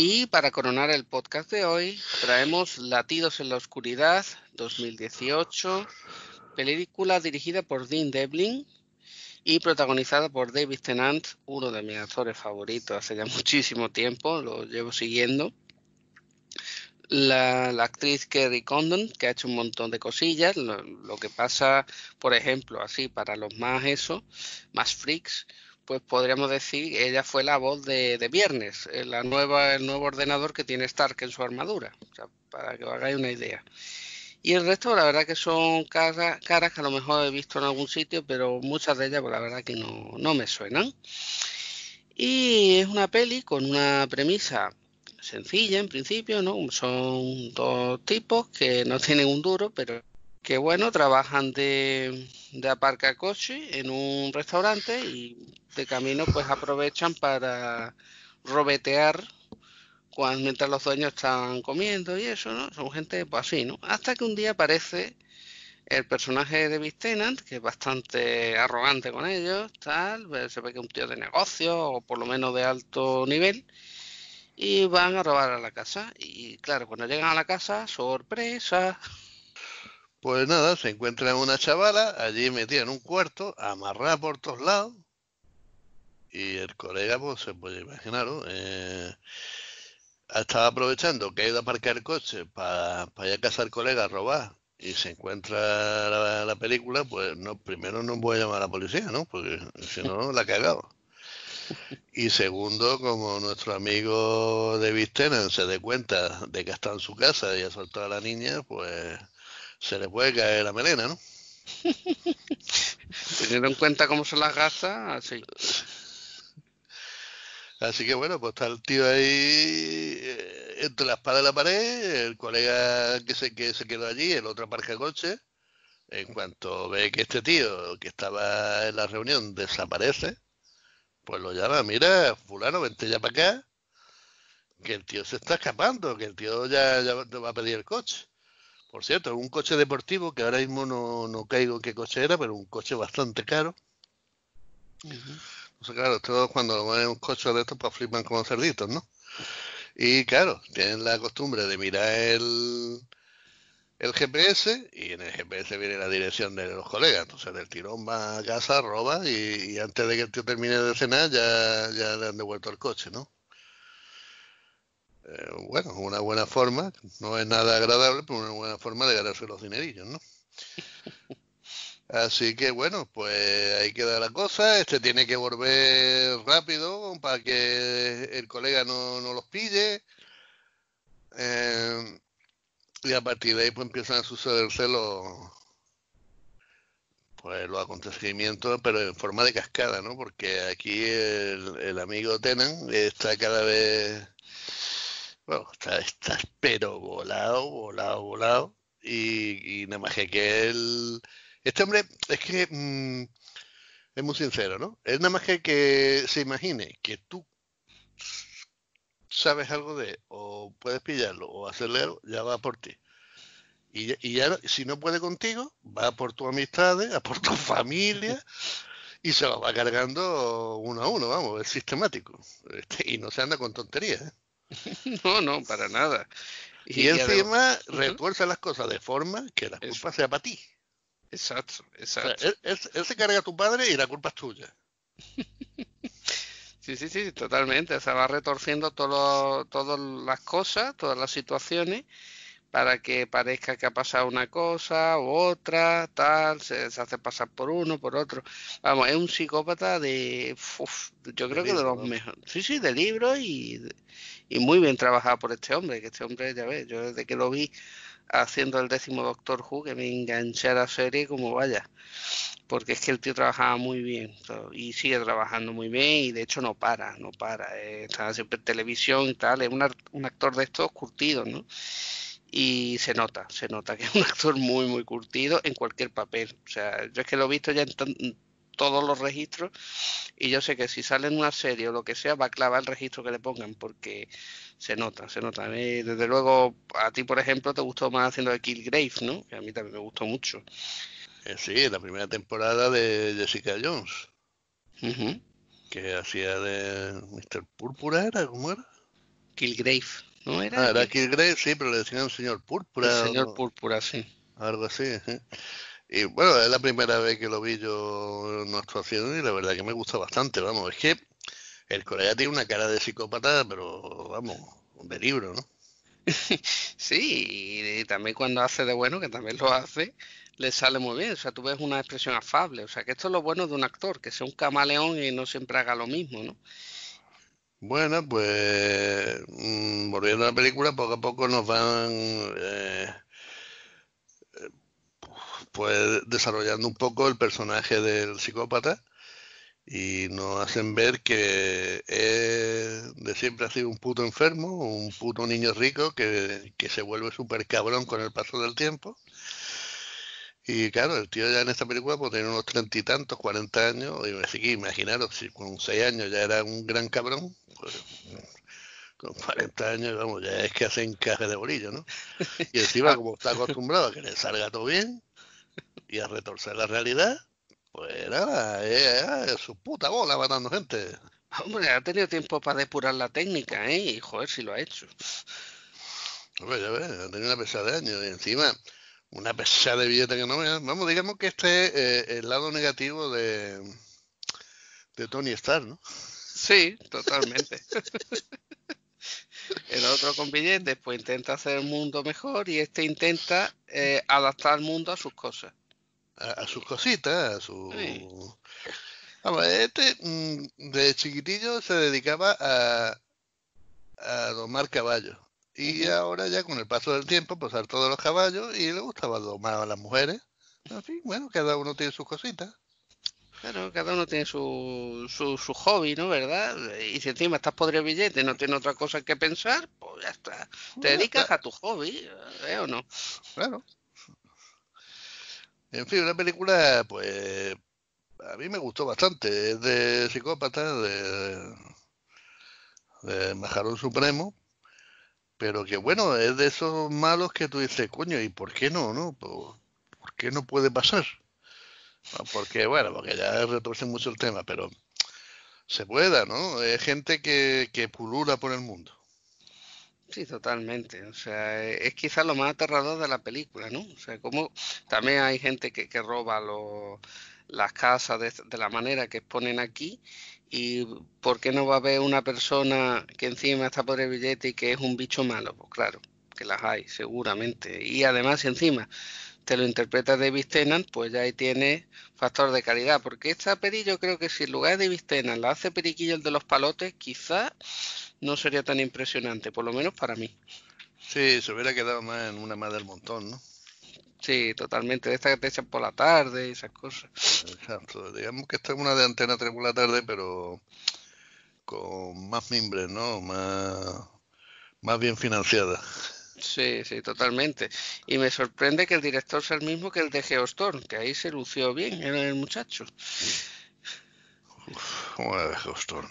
Y para coronar el podcast de hoy, traemos Latidos en la Oscuridad 2018, película dirigida por Dean Devlin y protagonizada por David Tennant, uno de mis actores favoritos hace ya muchísimo tiempo, lo llevo siguiendo. La, actriz Kerry Condon, que ha hecho un montón de cosillas. Lo, lo, que pasa, por ejemplo, así para los más eso, más freaks, pues podríamos decir que ella fue la voz de, Viernes, eh, la nueva, el nuevo ordenador que tiene Stark en su armadura, para que os hagáis una idea. Y el resto, la verdad que son caras, caras que a lo mejor he visto en algún sitio, pero muchas de ellas, pues, la verdad que no, no me suenan. Y es una peli con una premisa sencilla en principio, ¿no? Son dos tipos que no tienen un duro, pero que bueno, trabajan de, de coche en un restaurante y de camino pues aprovechan para robetear cuando, mientras los dueños están comiendo y eso, ¿no? Son gente pues, así, ¿no? Hasta que un día aparece el personaje de Tenant, que es bastante arrogante con ellos, tal, se ve que es un tío de negocio o por lo menos de alto nivel, y van a robar a la casa. Y claro, cuando llegan a la casa, sorpresa, pues nada, se encuentra una chavala allí metida en un cuarto, amarrada por todos lados. Y el colega, pues se puede imaginar, eh, estaba aprovechando que ha ido a aparcar el coche para, ir a casa colega a robar y se encuentra la, la, película, pues no primero no voy a llamar a la policía, ¿no? Porque si no, la cagado. Y segundo, como nuestro amigo de Tennant se dé cuenta de que está en su casa y ha soltado a la niña, pues se le puede caer la melena, ¿no? Teniendo en cuenta cómo son las gasta así. Así que bueno, pues está el tío ahí eh, entre la espada y la pared, el colega que se, que se quedó allí, el otro aparca coche. En cuanto ve que este tío que estaba en la reunión desaparece, pues lo llama, mira, fulano, vente ya para acá, que el tío se está escapando, que el tío ya, ya va a pedir el coche. Por cierto, un coche deportivo que ahora mismo no, no caigo qué coche era, pero un coche bastante caro. Entonces, claro, todos cuando en un coche de estos, pues flipan como cerditos, ¿no? Y claro, tienen la costumbre de mirar el, el GPS y en el GPS viene la dirección de los colegas. Entonces, del tirón va a casa, roba y, antes de que el tío termine de cenar ya, ya le han devuelto el coche, ¿no? forma, no es nada agradable, pero una buena forma de ganarse los dinerillos, ¿no? Así que bueno, pues ahí queda la cosa. Este tiene que volver rápido para que el colega no, los pille. Eh, y a partir de ahí pues empiezan a sucederse los, pues, los acontecimientos, pero en forma de cascada, ¿no? Porque aquí el, el amigo Tenan está cada vez bueno, está, pero volado, volado, volado. Y, nada más que, él... Este hombre es que mm, es muy sincero, ¿no? Es nada más que que se imagine que tú sabes algo de, o puedes pillarlo, o hacerle algo, ya va por ti. Y, ya, si no puede contigo, va por tus amistades, a por tu familia, y se lo va cargando uno a uno, vamos, es sistemático. Este, y no se anda con tonterías. ¿eh? no, no, para nada. Y, encima retuerce las cosas de forma que la culpa sea para ti. Exacto, exacto. él, se carga a tu padre y la culpa es tuya. sí, sí, sí, totalmente. O sea, va retorciendo todo, todas las cosas, todas las situaciones para que parezca que ha pasado una cosa u otra, tal, se, hace pasar por uno, por otro. Vamos, es un psicópata de, yo creo que de los mejores, sí, sí, de libros y, y, muy bien trabajado por este hombre, que este hombre, ya ves, yo desde que lo vi haciendo el décimo Doctor Who, que me enganché a la serie como vaya, porque es que el tío trabajaba muy bien y sigue trabajando muy bien y de hecho no para, no para, estaba eh, está siempre en televisión y tal, es un, un actor de estos curtidos, ¿no? y se nota, se nota que es un actor muy, muy curtido en cualquier papel. O sea, yo es que lo he visto ya en todos los registros y yo sé que si sale en una serie o lo que sea va a clavar el registro que le pongan porque se nota, se nota. desde luego a ti, por ejemplo, te gustó más haciendo de Killgrave, ¿no? Que a mí también me gustó mucho. Eh, sí, la primera temporada de Jessica Jones. Que hacía de Mr. Púrpura, era, ¿cómo era? Killgrave. ¿No era? Ah, que... sí, pero le decían señor Púrpura. El señor Púrpura, sí. Algo así. ¿eh? Y bueno, es la primera vez que lo vi yo en una actuación y la verdad que me gusta bastante. Vamos, es que el corea tiene una cara de psicópata, pero vamos, de libro, ¿no? sí, y también cuando hace de bueno, que también lo hace, le sale muy bien. O sea, tú ves una expresión afable. O sea, que esto es lo bueno de un actor, que sea un camaleón y no siempre haga lo mismo, ¿no? Bueno, pues mm, volviendo a la película, poco a poco nos van eh, pues, desarrollando un poco el personaje del psicópata y nos hacen ver que de siempre ha sido un puto enfermo, un puto niño rico que se vuelve súper cabrón con el paso del tiempo y claro, el tío ya en esta película pues, tenía unos treinta y tantos, cuarenta años, y me imaginaros, si con seis años ya era un gran cabrón, pues, con cuarenta años, vamos, ya es que hace encaje de bolillo, ¿no? Y encima, como está acostumbrado a que le salga todo bien y a retorcer la realidad, pues nada, era, su puta bola matando gente. Hombre, ha tenido tiempo para depurar la técnica, ¿eh? Y joder, si lo ha hecho. Hombre, ya ves, ha tenido una pesada de años y encima una pesada de billete que no Vamos, digamos que este es eh, el lado negativo de, de Tony Stark, ¿no? Sí, totalmente. el otro con billetes pues intenta hacer el mundo mejor y este intenta eh, adaptar el mundo a sus cosas. A, sus cositas, a su... este mm, de chiquitillo se dedicaba a, a domar caballos. Y ahora ya con el paso del tiempo, pasar pues, todos los caballos y le gustaba más a las mujeres. En fin, bueno, cada uno tiene sus cositas. Claro, cada uno tiene su, su, hobby, ¿no? ¿Verdad? Y si encima estás podrido billete, no tienes otra cosa que pensar, pues ya está. Te dedicas a tu hobby, ¿eh? ¿O no? Claro. En fin, una película, pues, a mí me gustó bastante. Es de psicópata, de, de Majarón Supremo pero que bueno, es de esos malos que tú dices, coño, ¿y por qué no, no? Pues, ¿Por, qué no puede pasar? Ah, porque, bueno, porque ya retorce mucho el tema, pero se pueda, ¿no? Es gente que, que pulula por el mundo. Sí, totalmente. O sea, e, es quizás lo más aterrador de la película, ¿no? O sea, como también hay gente que, que roba las casas de, de, la manera que ponen aquí ¿Y por qué no va a haber una persona que encima está por el billete y que es un bicho malo? Pues claro, que las hay, seguramente. Y además, encima te lo interpreta de Vistenan, pues ya ahí tiene factor de calidad. Porque esta peli yo creo que si en lugar de Vistenan la hace Periquillo el de los palotes, quizás no sería tan impresionante, por lo menos para mí. Sí, se hubiera quedado más en una más del montón, ¿no? Sí, totalmente. De estas que te echan por la tarde y esas cosas. Exacto. Digamos que esta es una de antena 3 por la tarde, pero con más mimbres, ¿no? Más, más bien financiada. Sí, sí, totalmente. Y me sorprende que el director sea el mismo que el de Geostorm, que ahí se lució bien era el muchacho. cómo era Geostorm,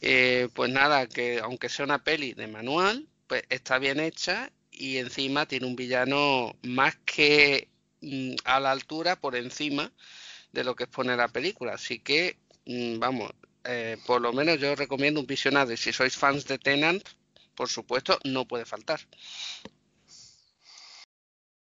Eh, pues nada, que aunque sea una peli de manual, pues está bien hecha y encima tiene un villano más que mm, a la altura, por encima de lo que expone la película. Así que, mm, vamos, eh, por lo menos yo recomiendo un visionado si sois fans de Tenant, por supuesto, no puede faltar.